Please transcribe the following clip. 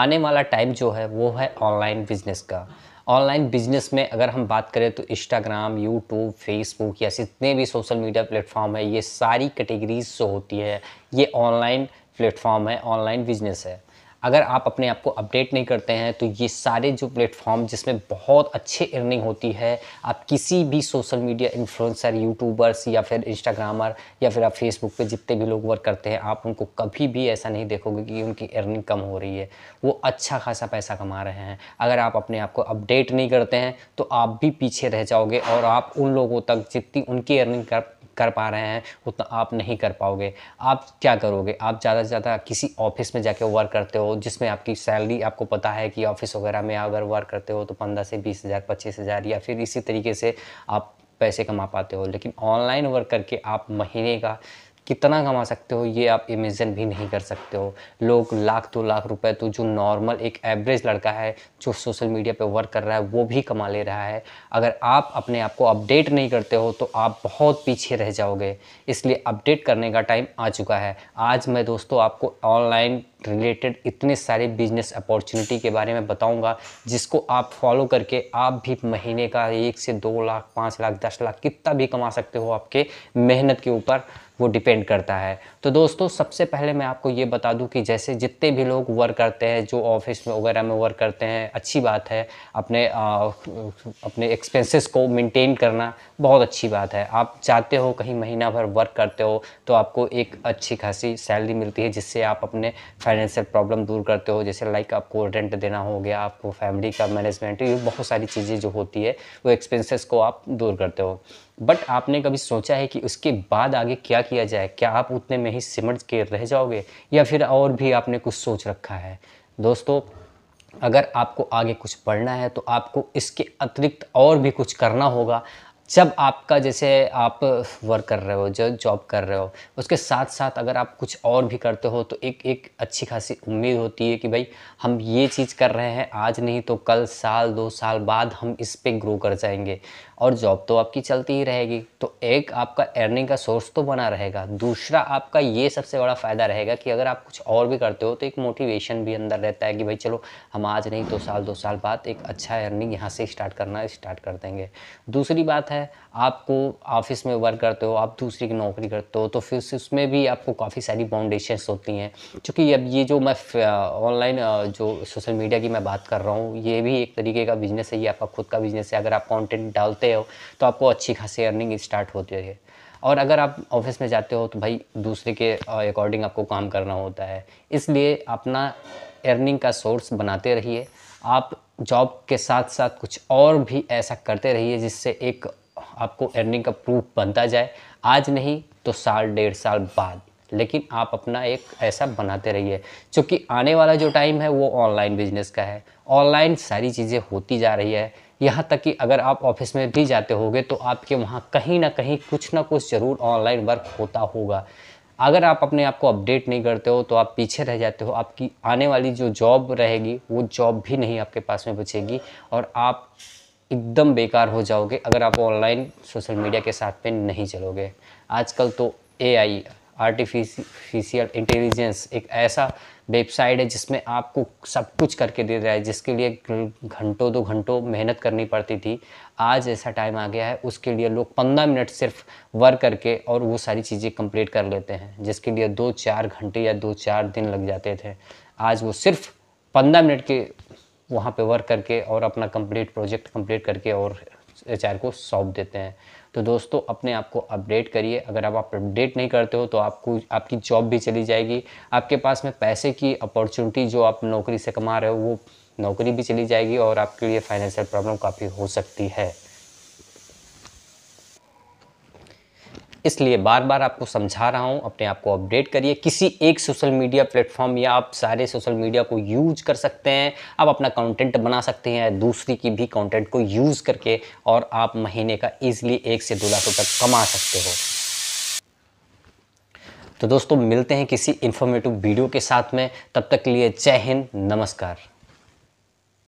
आने वाला टाइम जो है वो है ऑनलाइन बिजनेस का ऑनलाइन बिजनेस में अगर हम बात करें तो इंस्टाग्राम यूट्यूब फेसबुक या जितने भी सोशल मीडिया प्लेटफॉर्म है ये सारी कैटेगरीज जो होती है ये ऑनलाइन प्लेटफॉर्म है ऑनलाइन बिजनेस है अगर आप अपने आप को अपडेट नहीं करते हैं तो ये सारे जो प्लेटफॉर्म जिसमें बहुत अच्छे अर्निंग होती है आप किसी भी सोशल मीडिया इन्फ्लुएंसर यूट्यूबर्स या फिर इंस्टाग्रामर या फिर आप फेसबुक पे जितने भी लोग वर्क करते हैं आप उनको कभी भी ऐसा नहीं देखोगे कि उनकी अर्निंग कम हो रही है वो अच्छा खासा पैसा कमा रहे हैं अगर आप अपने आप को अपडेट नहीं करते हैं तो आप भी पीछे रह जाओगे और आप उन लोगों तक जितनी उनकी अर्निंग कर कर पा रहे हैं उतना आप नहीं कर पाओगे आप क्या करोगे आप ज़्यादा से ज़्यादा किसी ऑफिस में जाके वर्क करते हो जिसमें आपकी सैलरी आपको पता है कि ऑफिस वगैरह में अगर वर्क करते हो तो पंद्रह से बीस हज़ार पच्चीस हज़ार या फिर इसी तरीके से आप पैसे कमा पाते हो लेकिन ऑनलाइन वर्क करके आप महीने का कितना कमा सकते हो ये आप इमेजन भी नहीं कर सकते हो लोग लाख दो लाख रुपए तो जो नॉर्मल एक एवरेज लड़का है जो सोशल मीडिया पे वर्क कर रहा है वो भी कमा ले रहा है अगर आप अपने आप को अपडेट नहीं करते हो तो आप बहुत पीछे रह जाओगे इसलिए अपडेट करने का टाइम आ चुका है आज मैं दोस्तों आपको ऑनलाइन रिलेटेड इतने सारे बिजनेस अपॉर्चुनिटी के बारे में बताऊंगा जिसको आप फॉलो करके आप भी महीने का एक से दो लाख पाँच लाख दस लाख कितना भी कमा सकते हो आपके मेहनत के ऊपर वो डिपेंड करता है तो दोस्तों सबसे पहले मैं आपको ये बता दूं कि जैसे जितने भी लोग वर्क करते हैं जो ऑफिस में वगैरह में वर्क करते हैं अच्छी बात है अपने आ, अपने एक्सपेंसेस को मेंटेन करना बहुत अच्छी बात है आप चाहते हो कहीं महीना भर वर्क करते हो तो आपको एक अच्छी खासी सैलरी मिलती है जिससे आप अपने फाइनेंशियल प्रॉब्लम दूर करते हो जैसे लाइक आपको रेंट देना हो गया आपको फैमिली का मैनेजमेंट ये बहुत सारी चीज़ें जो होती है वो एक्सपेंसेस को आप दूर करते हो बट आपने कभी सोचा है कि उसके बाद आगे क्या किया जाए क्या आप उतने में ही सिमट के रह जाओगे या फिर और भी आपने कुछ सोच रखा है दोस्तों अगर आपको आगे कुछ पढ़ना है तो आपको इसके अतिरिक्त और भी कुछ करना होगा जब आपका जैसे आप वर्क कर रहे हो जो जॉब कर रहे हो उसके साथ साथ अगर आप कुछ और भी करते हो तो एक एक अच्छी खासी उम्मीद होती है कि भाई हम ये चीज़ कर रहे हैं आज नहीं तो कल साल दो साल बाद हम इस पर ग्रो कर जाएंगे और जॉब तो आपकी चलती ही रहेगी तो एक आपका अर्निंग का सोर्स तो बना रहेगा दूसरा आपका ये सबसे बड़ा फ़ायदा रहेगा कि अगर आप कुछ और भी करते हो तो एक मोटिवेशन भी अंदर रहता है कि भाई चलो हम आज नहीं तो साल दो साल बाद एक अच्छा अर्निंग यहाँ से स्टार्ट करना स्टार्ट कर देंगे दूसरी बात है है आपको ऑफिस में वर्क करते हो आप दूसरी की नौकरी करते हो तो फिर उसमें भी आपको काफ़ी सारी बाउंडेशंस होती हैं क्योंकि अब ये जो मैं ऑनलाइन जो सोशल मीडिया की मैं बात कर रहा हूँ ये भी एक तरीके का बिजनेस है ये आपका खुद का बिजनेस है अगर आप कॉन्टेंट डालते हो तो आपको अच्छी खासी अर्निंग स्टार्ट होती है और अगर आप ऑफिस में जाते हो तो भाई दूसरे के अकॉर्डिंग आपको काम करना होता है इसलिए अपना अर्निंग का सोर्स बनाते रहिए आप जॉब के साथ साथ कुछ और भी ऐसा करते रहिए जिससे एक आपको अर्निंग का प्रूफ बनता जाए आज नहीं तो साल डेढ़ साल बाद लेकिन आप अपना एक ऐसा बनाते रहिए क्योंकि आने वाला जो टाइम है वो ऑनलाइन बिजनेस का है ऑनलाइन सारी चीज़ें होती जा रही है यहाँ तक कि अगर आप ऑफिस में भी जाते होगे तो आपके वहाँ कहीं ना कहीं कुछ ना कुछ ज़रूर ऑनलाइन वर्क होता होगा अगर आप अपने आप को अपडेट नहीं करते हो तो आप पीछे रह जाते हो आपकी आने वाली जो जॉब रहेगी वो जॉब भी नहीं आपके पास में बचेगी और आप एकदम बेकार हो जाओगे अगर आप ऑनलाइन सोशल मीडिया के साथ में नहीं चलोगे आजकल तो ए आई आर्टिफिशियल इंटेलिजेंस एक ऐसा वेबसाइट है जिसमें आपको सब कुछ करके दे रहा है जिसके लिए घंटों दो घंटों मेहनत करनी पड़ती थी आज ऐसा टाइम आ गया है उसके लिए लोग पंद्रह मिनट सिर्फ वर्क करके और वो सारी चीज़ें कंप्लीट कर लेते हैं जिसके लिए दो चार घंटे या दो चार दिन लग जाते थे आज वो सिर्फ पंद्रह मिनट के वहाँ पे वर्क करके और अपना कंप्लीट प्रोजेक्ट कंप्लीट करके और एच को सौंप देते हैं तो दोस्तों अपने आप को अपडेट करिए अगर आप अपडेट नहीं करते हो तो आपको आपकी जॉब भी चली जाएगी आपके पास में पैसे की अपॉर्चुनिटी जो आप नौकरी से कमा रहे हो वो नौकरी भी चली जाएगी और आपके लिए फाइनेंशियल प्रॉब्लम काफ़ी हो सकती है इसलिए बार बार आपको समझा रहा हूँ अपने आप को अपडेट करिए किसी एक सोशल मीडिया प्लेटफॉर्म या आप सारे सोशल मीडिया को यूज कर सकते हैं आप अपना कंटेंट बना सकते हैं दूसरी की भी कंटेंट को यूज़ करके और आप महीने का इजीली एक से दो लाख रुपये कमा सकते हो तो दोस्तों मिलते हैं किसी इन्फॉर्मेटिव वीडियो के साथ में तब तक के लिए जय हिंद नमस्कार